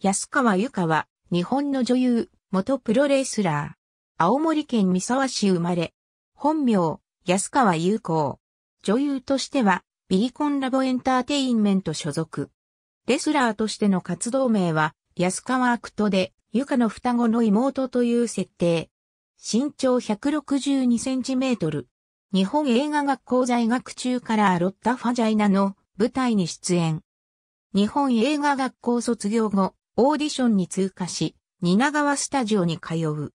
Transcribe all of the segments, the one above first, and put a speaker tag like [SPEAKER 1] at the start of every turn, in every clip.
[SPEAKER 1] 安川由香は、日本の女優、元プロレスラー。青森県三沢市生まれ。本名、安川優子。女優としては、ビーコンラボエンターテインメント所属。レスラーとしての活動名は、安川アクトで、由香の双子の妹という設定。身長162センチメートル。日本映画学校在学中からアロッタ・ファジャイナの舞台に出演。日本映画学校卒業後、オーディションに通過し、蜷川スタジオに通う。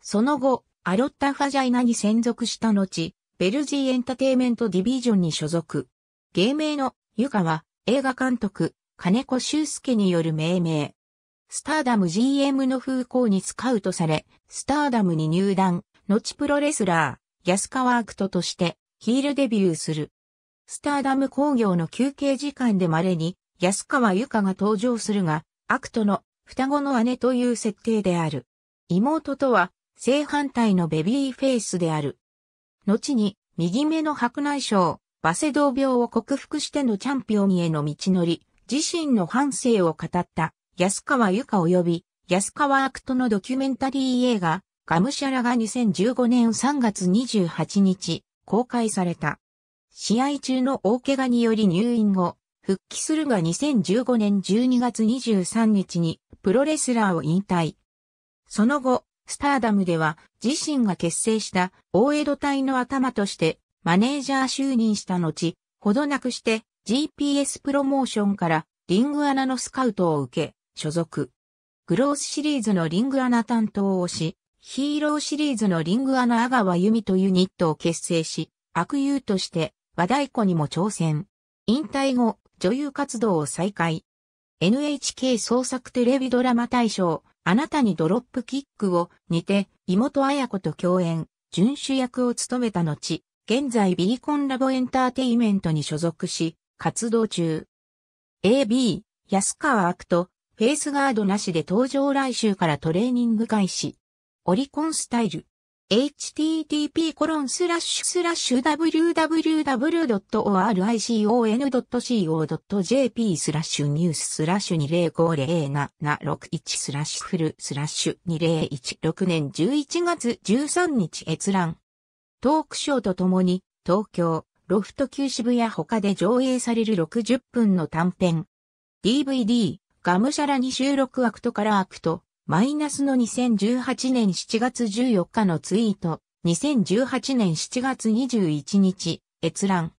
[SPEAKER 1] その後、アロッタ・ファジャイナに専属した後、ベルジーエンタテイメントディビジョンに所属。芸名のユカは映画監督、金子修介による命名。スターダム GM の風向にスカウトされ、スターダムに入団、後プロレスラー、安川アクトとしてヒールデビューする。スターダム工業の休憩時間で稀に安川由香が登場するが、アクトの双子の姉という設定である。妹とは正反対のベビーフェイスである。後に右目の白内障、バセドウ病を克服してのチャンピオンへの道のり、自身の反省を語った安川由香及び安川アクトのドキュメンタリー映画、ガムシャラが2015年3月28日公開された。試合中の大怪我により入院後、復帰するが2015年12月23日にプロレスラーを引退。その後、スターダムでは自身が結成した大江戸隊の頭としてマネージャー就任した後、ほどなくして GPS プロモーションからリングアナのスカウトを受け、所属。グロースシリーズのリングアナ担当をし、ヒーローシリーズのリングアナ阿川由美というニットを結成し、悪友として和太鼓にも挑戦。引退後、女優活動を再開。NHK 創作テレビドラマ大賞、あなたにドロップキックを、にて、妹綾子と共演、準主役を務めた後、現在ビーコンラボエンターテイメントに所属し、活動中。AB、安川悪と、フェイスガードなしで登場来週からトレーニング開始。オリコンスタイル。http://www.oricon.co.jp スラッシュニューススラッシュ20507761スラッシュフルスラッシュ2016年11月13日閲覧。トークショーとともに東京、ロフト旧渋谷他で上映される60分の短編。DVD、ガムシャラに収録アクトからアクト、マイナスの2018年7月14日のツイート、2018年7月21日、閲覧。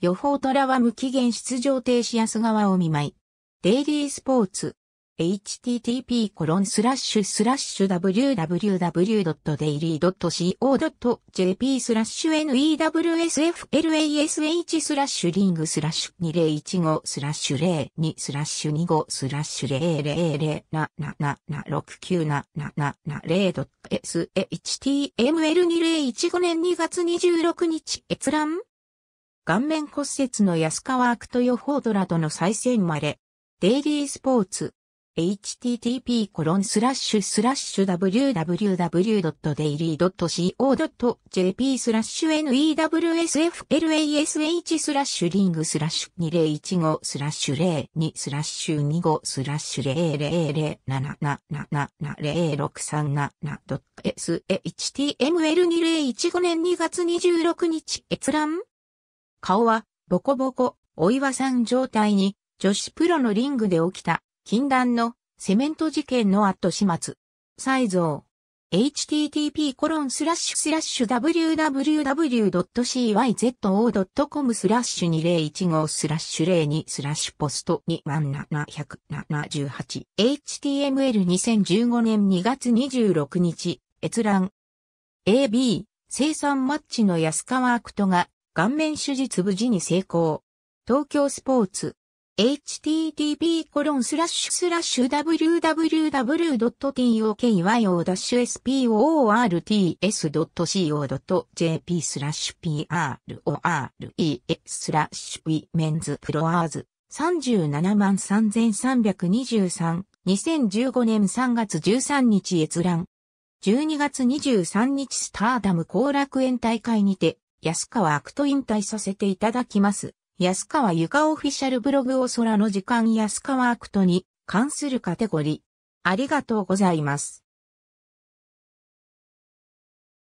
[SPEAKER 1] 予報虎は無期限出場停止安川を見舞い。デイリースポーツ。http://www.daily.co.jp スラッシュ newsflash スラッシュリングスラッシュ2015スラッシュ02スラッシュ25スラッシュ 000776970.html2015 年2月26日閲覧顔面骨折の安川アクトヨフォードラとの再戦まで。デイリースポーツ http://www.daily.co.jp コロンススララッッシシュュスラッシュ newsflash スラッシュリングスラッシュ2015スラッシュ02スラッシュ25スラッシュ0 0 7 7 7 0 6 3 7 s h t m l 2 0 1 5年2月26日閲覧顔はボコボコ、お岩さん状態に女子プロのリングで起きた禁断のセメント事件の後始末。再造。http://www.cyzo.com コロンススララッッシシュュスラッシュ2015スラッシュ02スラッシュポスト21778 HTML2015 年2月26日閲覧 AB 生産マッチの安川アクトが顔面手術無事に成功東京スポーツ http://www.tokyo.sport.co.jp s スラッシュ prore スラッシュ p メンズプロアーズ373323 2015年3月13日閲覧12月23日スターダム後楽園大会にて安川アクト引退させていただきます。安川ゆかオフィシャルブログを空の時間安川アクトに関するカテゴリー。ありがとうございます。